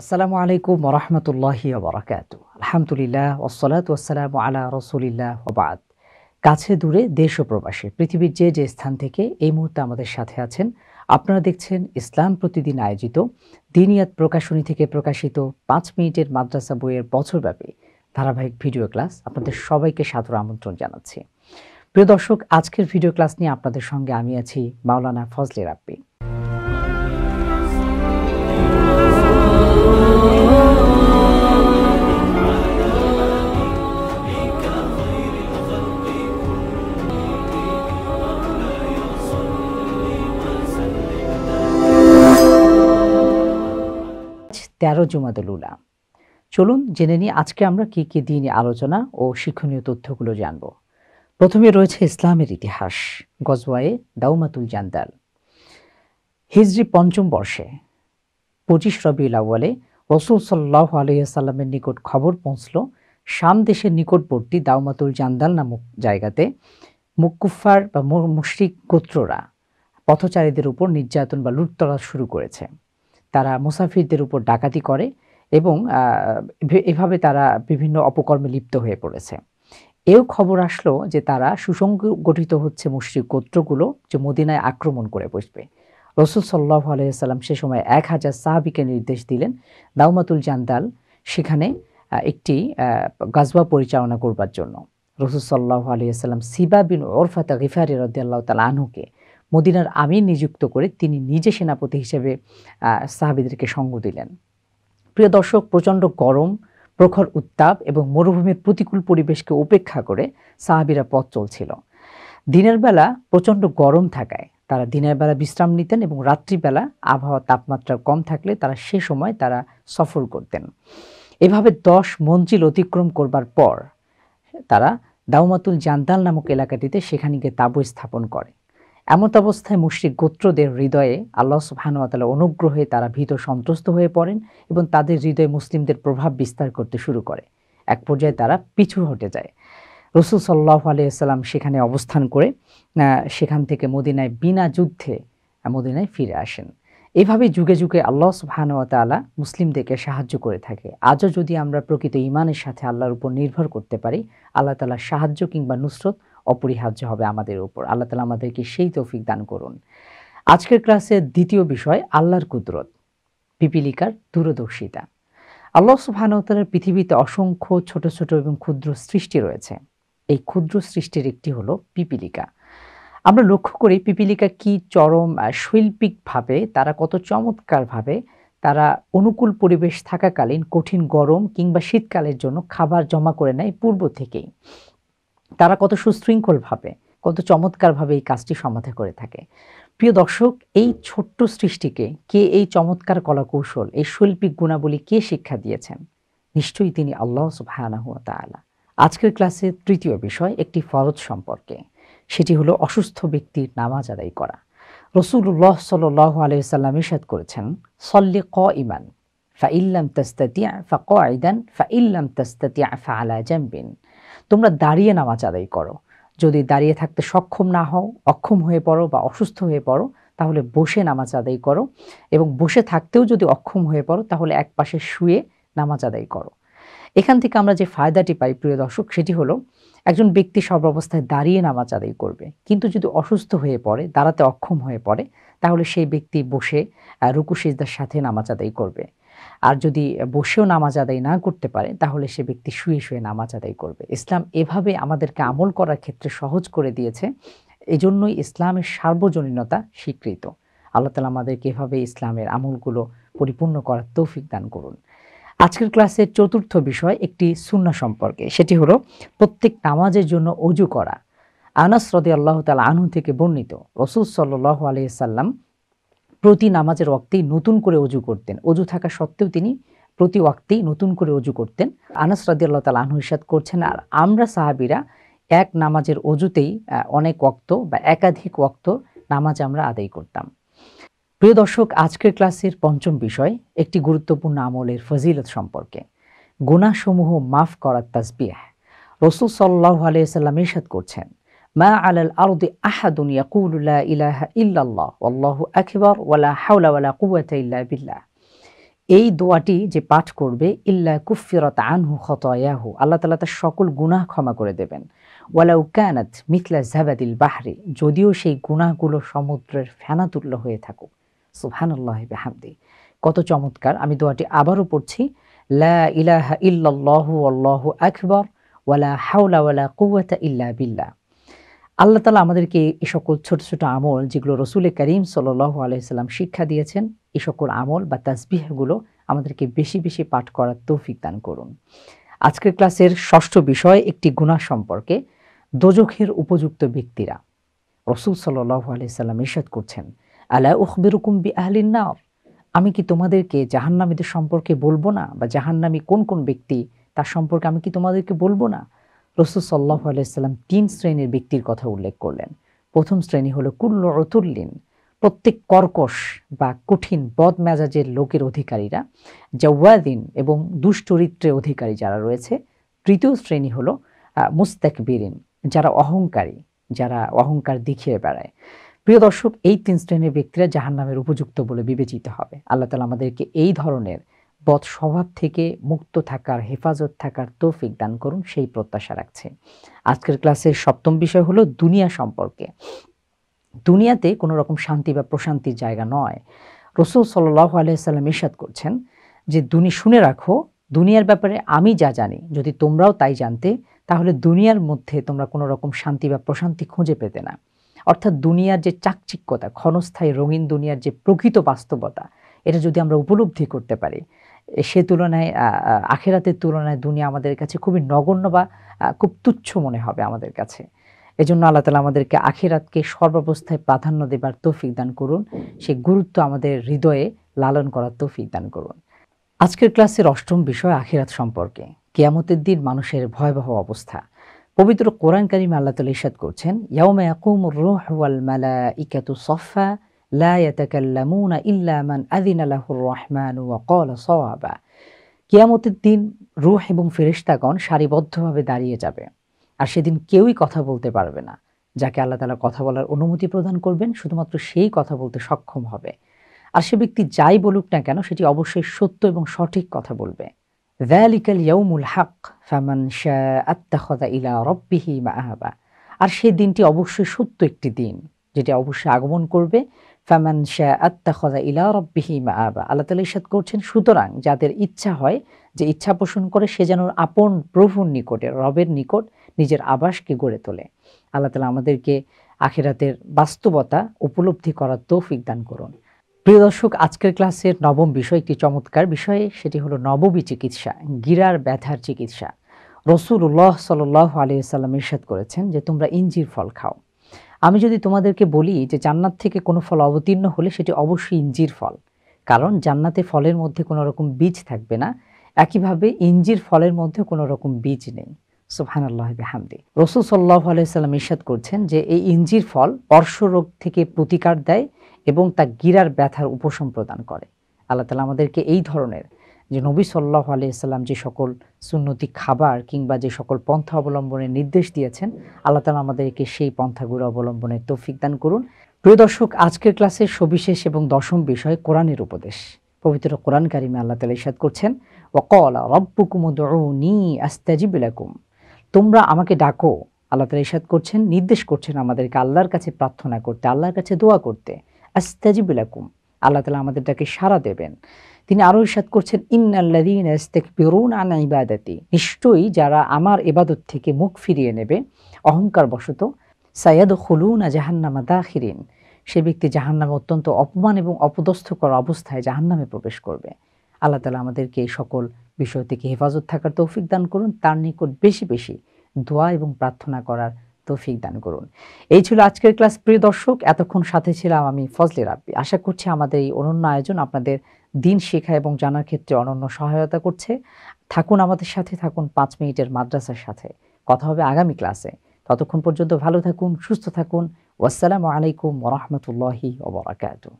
আসসালামু আলাইকুম রহমতুল্লাহি বরাকাত আলহামদুলিল্লাহ ওসলাত ওসালাম আলা রসুলিল্লাহ ওবাদ কাছে দূরে দেশ ও প্রবাসে পৃথিবীর যে যে স্থান থেকে এই মুহূর্তে আমাদের সাথে আছেন আপনারা দেখছেন ইসলাম প্রতিদিন আয়োজিত দিনিয়াত প্রকাশনী থেকে প্রকাশিত পাঁচ মিনিটের মাদ্রাসা বইয়ের বছরব্যাপী ধারাবাহিক ভিডিও ক্লাস আপনাদের সবাইকে সাদর আমন্ত্রণ জানাচ্ছি প্রিয় দর্শক আজকের ভিডিও ক্লাস নিয়ে আপনাদের সঙ্গে আমি আছি মাওলানা ফজলে রাব্বিন তেরো জুমাদুলুলা চলুন জেনে নিই আজকে আমরা কি কি দিন আলোচনা ও শিক্ষণীয় তথ্যগুলো জানব প্রথমে রয়েছে ইসলামের ইতিহাস গজওয়ায়ে দাউমাতুল জান্দাল হিজরি পঞ্চম বর্ষে পঁচিশ রবি আওয়ালে রসুল সাল্লাহ আলহিহাসাল্লামের নিকট খবর পৌঁছল শাম দেশের নিকটবর্তী দাউমাতুল জান্দাল নামক জায়গাতে মুকুফার বা মুশরিক গোত্ররা পথচারীদের উপর নির্যাতন বা লুটতলা শুরু করেছে তারা মুসাফিরদের উপর ডাকাতি করে এবং এভাবে তারা বিভিন্ন অপকর্মে লিপ্ত হয়ে পড়েছে এও খবর আসলো যে তারা সুসংগঠিত হচ্ছে মুশ্রিক গোত্রগুলো যে মদিনায় আক্রমণ করে বসবে রসুল সাল্লাহ আলাইসাল্লাম সে সময় এক হাজার সাহাবিকে নির্দেশ দিলেন দাউমাতুল জান্দাল সেখানে একটি গাজবা পরিচালনা করবার জন্য রসুল সাল্লাহ আলিয়াল্লাম সিবা বিন ওরফাতা গিফারি রদ্দাল্লাহ তাল আনুকে মদিনার আমির নিযুক্ত করে তিনি নিজে সেনাপতি হিসেবে সাহাবিদেরকে সঙ্গ দিলেন প্রিয় দর্শক প্রচণ্ড গরম প্রখর উত্তাপ এবং মরুভূমির প্রতিকূল পরিবেশকে উপেক্ষা করে সাহাবিরা পথ চলছিল দিনের বেলা প্রচণ্ড গরম থাকায় তারা দিনের বেলা বিশ্রাম নিতেন এবং রাত্রিবেলা আবহাওয়া তাপমাত্রা কম থাকলে তারা সে সময় তারা সফর করতেন এভাবে দশ মঞ্জিল অতিক্রম করবার পর তারা দাউমাতুল জান্দাল নামক এলাকাটিতে সেখানে গিয়ে তাবু স্থাপন করে এমত অবস্থায় মুশ্রিক গোত্রদের হৃদয়ে আল্লাহ সুবাহানুয়াতালা অনুগ্রহে তারা ভীত সন্ত্রস্ত হয়ে পড়েন এবং তাদের হৃদয়ে মুসলিমদের প্রভাব বিস্তার করতে শুরু করে এক পর্যায়ে তারা পিছু হটে যায় রসুল সাল্লাহ আলিয়াল্লাম সেখানে অবস্থান করে সেখান থেকে মদিনায় বিনা যুদ্ধে মদিনায় ফিরে আসেন এভাবে যুগে যুগে আল্লাহ সুবাহানুয়াতালা মুসলিমদেরকে সাহায্য করে থাকে আজও যদি আমরা প্রকৃত ইমানের সাথে আল্লাহর উপর নির্ভর করতে পারি আল্লাহ তালার সাহায্য কিংবা নুসরত অপরিহার্য হবে আমাদের উপর আল্লাহ তালা আমাদেরকে সেই তৌফিক দান করুন আজকের ক্লাসের দ্বিতীয় বিষয় আল্লাহর কুদরত পিপিলিকার দূরদর্শিতা আল্লাহ সুবাহানতালের পৃথিবীতে অসংখ্য ছোট ছোট এবং ক্ষুদ্র সৃষ্টি রয়েছে এই ক্ষুদ্র সৃষ্টির একটি হলো পিপিলিকা আমরা লক্ষ্য করি পিপিলিকা কি চরম শৈল্পিকভাবে তারা কত চমৎকারভাবে তারা অনুকূল পরিবেশ থাকাকালীন কঠিন গরম কিংবা শীতকালের জন্য খাবার জমা করে নেয় পূর্ব থেকেই তারা কত সুশৃঙ্খলভাবে কত চমৎকারভাবে এই কাজটি সমাধা করে থাকে প্রিয় দর্শক এই ছোট্ট সৃষ্টিকে কে এই চমৎকার কলাকৌশল এই শৈল্পিক গুণাবলী কে শিক্ষা দিয়েছেন নিশ্চয়ই তিনি আল্লাহ হুয়া তালা আজকের ক্লাসে তৃতীয় বিষয় একটি ফরজ সম্পর্কে সেটি হলো অসুস্থ ব্যক্তির নামাজ আদায় করা রসুল্লাহ সাল আলহিসাল্লাম ইসাদ করেছেন সল্লি ক ইমান ফা ইল্লাম তাস্তাতিয়া ফা ক আইদান ফা ইল্লাম তাস্তাতিয়া ফা আলা জাম্বিন তোমরা দাঁড়িয়ে নামাজ আদায় করো যদি দাঁড়িয়ে থাকতে সক্ষম না হও অক্ষম হয়ে পড়ো বা অসুস্থ হয়ে পড়ো তাহলে বসে নামাজ আদায় করো এবং বসে থাকতেও যদি অক্ষম হয়ে পড়ো তাহলে এক পাশে শুয়ে নামাজ আদায় করো এখান থেকে আমরা যে ফায়দাটি পাই প্রিয় দর্শক সেটি হলো একজন ব্যক্তি সব অবস্থায় দাঁড়িয়ে নামাজ আদায় করবে কিন্তু যদি অসুস্থ হয়ে পড়ে দাঁড়াতে অক্ষম হয়ে পড়ে তাহলে সেই ব্যক্তি বসে রুকু সিজদার সাথে নামাজ আদায় করবে আর যদি বসেও নামাজ আদায় না করতে পারে তাহলে সে ব্যক্তি শুয়ে শুয়ে নামাজ আদায় করবে ইসলাম এভাবে আমাদেরকে আমল করার ক্ষেত্রে সহজ করে দিয়েছে এজন্যই ইসলামের সার্বজনীনতা স্বীকৃত আল্লাহ তালা আমাদেরকে এভাবে ইসলামের আমলগুলো পরিপূর্ণ করার তৌফিক দান করুন আজকের ক্লাসের চতুর্থ বিষয় একটি শূন্য সম্পর্কে সেটি হলো প্রত্যেক নামাজের জন্য অজু করা আনাস আল্লাহ তালা আনহু থেকে বর্ণিত রসুল সাল্লু আলিয়া সাল্লাম প্রতি নামাজের ওয়াক্তেই নতুন করে অজু করতেন অজু থাকা সত্ত্বেও তিনি প্রতি ওয়াক্তেই নতুন করে অজু করতেন আনাস রাদিয়াল্লাহ তাল আনহু ইসাদ করছেন আর আমরা সাহাবিরা এক নামাজের অজুতেই অনেক ওক্ত বা একাধিক ওক্ত নামাজ আমরা আদায় করতাম প্রিয় দর্শক আজকের ক্লাসের পঞ্চম বিষয় একটি গুরুত্বপূর্ণ আমলের ফজিলত সম্পর্কে গুণাসমূহ মাফ করার তাজবিয়া রসুল সাল্লাহ আলিয়া সাল্লাম ইসাদ করছেন মা আলাল আরদি আহাদুন ইয়াকুলুল্লাহ ইলাহা ইল্লাল্লাহ আল্লাহু আকবর ওয়ালা হাওলা ওয়ালা কুয়াতা ইল্লা বিল্লাহ এই দোয়াটি যে পাঠ করবে ইল্লা কুফিরত আনহু খতয়াহু আল্লাহ তালা তার সকল গুনাহ ক্ষমা করে দেবেন ওয়ালাউ কানাত মিথলা জাবাদিল বাহরি যদিও সেই গুনাহগুলো সমুদ্রের ফেনাতুল্য হয়ে থাকুক সুবহানাল্লাহ বেহামদি কত চমৎকার আমি দোয়াটি আবারও পড়ছি লা ইলাহা ইল্লাল্লাহু আল্লাহু আকবর ওয়ালা হাওলা ওয়ালা কুয়াতা ইল্লা বিল্লাহ আল্লাহ তালা আমাদেরকে এ সকল ছোট ছোট আমল যেগুলো রসুল করিম সাল্লাহ আলাইসাল্লাম শিক্ষা দিয়েছেন এ সকল আমল বা তাসবিহগুলো আমাদেরকে বেশি বেশি পাঠ করার তৌফিক দান করুন আজকের ক্লাসের ষষ্ঠ বিষয় একটি গুণা সম্পর্কে দোজখের উপযুক্ত ব্যক্তিরা রসুল সাল্লাহ আলাইসাল্লাম ইরশাদ করছেন আলা উখবিরুকুম বি আহলিন নাও আমি কি তোমাদেরকে জাহান্নামীদের সম্পর্কে বলবো না বা জাহান্নামী কোন কোন ব্যক্তি তার সম্পর্কে আমি কি তোমাদেরকে বলবো না রসুল সাল্লাহ আলাইসাল্লাম তিন শ্রেণীর ব্যক্তির কথা উল্লেখ করলেন প্রথম শ্রেণী হলো কুল্ল অতুল্লিন প্রত্যেক কর্কশ বা কঠিন বদ মেজাজের লোকের অধিকারীরা জওয়াদিন এবং দুষ্টরিত্রে অধিকারী যারা রয়েছে তৃতীয় শ্রেণী হলো বীরিন যারা অহংকারী যারা অহংকার দেখিয়ে বেড়ায় প্রিয় দর্শক এই তিন শ্রেণীর ব্যক্তিরা জাহান্নামের উপযুক্ত বলে বিবেচিত হবে আল্লাহ তালা আমাদেরকে এই ধরনের বদ স্বভাব থেকে মুক্ত থাকার হেফাজত থাকার তৌফিক দান করুন সেই প্রত্যাশা রাখছে আজকের ক্লাসের সপ্তম বিষয় হলো দুনিয়া সম্পর্কে দুনিয়াতে কোনো রকম শান্তি বা প্রশান্তির জায়গা নয় রসুল সাল্লাহ আলিয়াল্লাম ইসাদ করছেন যে দুনি শুনে রাখো দুনিয়ার ব্যাপারে আমি যা জানি যদি তোমরাও তাই জানতে তাহলে দুনিয়ার মধ্যে তোমরা কোনো রকম শান্তি বা প্রশান্তি খুঁজে পেতে না অর্থাৎ দুনিয়ার যে চাকচিক্যতা ক্ষণস্থায়ী রঙিন দুনিয়ার যে প্রকৃত বাস্তবতা এটা যদি আমরা উপলব্ধি করতে পারি সে তুলনায় আখেরাতের তুলনায় দুনিয়া আমাদের কাছে খুবই নগণ্য বা খুব তুচ্ছ মনে হবে আমাদের কাছে এজন্য আল্লাহ তালা আমাদেরকে আখেরাতকে সর্বাবস্থায় প্রাধান্য দেবার তৌফিক দান করুন সে গুরুত্ব আমাদের হৃদয়ে লালন করার তৌফিক দান করুন আজকের ক্লাসের অষ্টম বিষয় আখিরাত সম্পর্কে কেয়ামতের দিন মানুষের ভয়াবহ অবস্থা পবিত্র কোরআন কারিম আল্লাহ তালা ইসাদ করছেন ইয়াউমা ইয়াকুম রোহ ওয়াল মালা ইকাতু সফা লা ইয়াতাকাল্লামুনা ইল্লা মান আযিনা লাহুর রহমান ওয়া কিয়ামতের দিন রুহ এবং ফেরেশতাগণ সারিবদ্ধভাবে দাঁড়িয়ে যাবে আর সেদিন কেউই কথা বলতে পারবে না যাকে আল্লাহ তালা কথা বলার অনুমতি প্রদান করবেন শুধুমাত্র সেই কথা বলতে সক্ষম হবে আর সে ব্যক্তি যাই বলুক না কেন সেটি অবশ্যই সত্য এবং সঠিক কথা বলবে ভ্যালিকাল ইয়াউমুল হাক ফামান ইলা রব্বিহি মাহাবা আর সেই দিনটি অবশ্যই সত্য একটি দিন যেটি অবশ্যই আগমন করবে ফামান ইলা রব্বিহি আল্লাহ তালা ইসাদ করছেন সুতরাং যাদের ইচ্ছা হয় যে ইচ্ছা পোষণ করে সে যেন আপন প্রভুর নিকটে রবের নিকট নিজের আবাসকে গড়ে তোলে আল্লাহ তালা আমাদেরকে আখেরাতের বাস্তবতা উপলব্ধি করার তৌফিক দান করুন প্রিয় দর্শক আজকের ক্লাসের নবম বিষয় একটি চমৎকার বিষয়ে সেটি হলো নববী চিকিৎসা গিরার ব্যথার চিকিৎসা রসুল উল্লাহ সাল আলিয়া সাল্লাম ইরশাদ করেছেন যে তোমরা ইঞ্জির ফল খাও আমি যদি তোমাদেরকে বলি যে জান্নাত থেকে কোনো ফল অবতীর্ণ হলে সেটি অবশ্যই ইঞ্জির ফল কারণ জান্নাতে ফলের মধ্যে কোনো রকম বীজ থাকবে না একইভাবে ইঞ্জির ফলের মধ্যে কোনো রকম বীজ নেই সোহান আল্লাহ হামদি রসুল সাল্লাহ আলাইসাল্লাম ইস্বাদ করছেন যে এই ইঞ্জির ফল পর্শ রোগ থেকে প্রতিকার দেয় এবং তা গিরার ব্যথার উপশম প্রদান করে আল্লাহ তালা আমাদেরকে এই ধরনের যে নবী সাল্লাহ আলিয়াল্লাম যে সকল সুন্নতি খাবার কিংবা যে সকল পন্থা অবলম্বনের নির্দেশ দিয়েছেন আল্লাহ তালা আমাদেরকে সেই পন্থাগুলো অবলম্বনের তৌফিক দান করুন প্রিয় দর্শক আজকের ক্লাসের সবিশেষ এবং দশম বিষয় কোরআনের উপদেশ পবিত্র কোরআন কারিমে আল্লাহ তালা ইসাদ করছেন ওকলা রব্বুকুমুদি আস্তাজিবিলাকুম তোমরা আমাকে ডাকো আল্লাহ তালা ইসাদ করছেন নির্দেশ করছেন আমাদেরকে আল্লাহর কাছে প্রার্থনা করতে আল্লাহর কাছে দোয়া করতে আস্তাজিবিলাকুম আল্লাহ তালা আমাদেরটাকে সাড়া দেবেন তিনি আরো ইসাদ করছেন ইন্নাল্লাদিন নিশ্চয়ই যারা আমার এবাদত থেকে মুখ ফিরিয়ে নেবে অহংকার বশত সাইয়াদ হলুন জাহান্নামা দাখিরিন সে ব্যক্তি জাহান্নামে অত্যন্ত অপমান এবং অপদস্থ করা অবস্থায় জাহান্নামে প্রবেশ করবে আল্লাহ তালা আমাদেরকে এই সকল বিষয় থেকে হেফাজত থাকার তৌফিক দান করুন তার নিকট বেশি বেশি দোয়া এবং প্রার্থনা করার তৌফিক দান করুন এই ছিল আজকের ক্লাস প্রিয় দর্শক এতক্ষণ সাথে ছিলাম আমি ফজলে রাব্বি আশা করছি আমাদের এই অনন্য আয়োজন আপনাদের দিন শেখা এবং জানার ক্ষেত্রে অনন্য সহায়তা করছে থাকুন আমাদের সাথে থাকুন পাঁচ মিনিটের মাদ্রাসার সাথে কথা হবে আগামী ক্লাসে ততক্ষণ পর্যন্ত ভালো থাকুন সুস্থ থাকুন ওয়াসালামু আলাইকুম ওরহমতুল্লাহি ওবরাকাতু